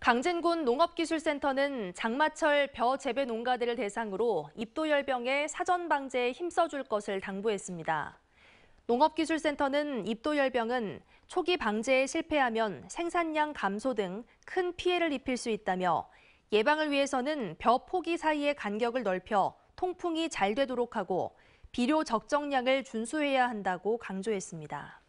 강진군 농업기술센터는 장마철 벼 재배 농가들을 대상으로 입도열병의 사전 방제에 힘써줄 것을 당부했습니다. 농업기술센터는 입도열병은 초기 방제에 실패하면 생산량 감소 등 큰 피해를 입힐 수 있다며 예방을 위해서는 벼 포기 사이의 간격을 넓혀 통풍이 잘 되도록 하고 비료 적정량을 준수해야 한다고 강조했습니다.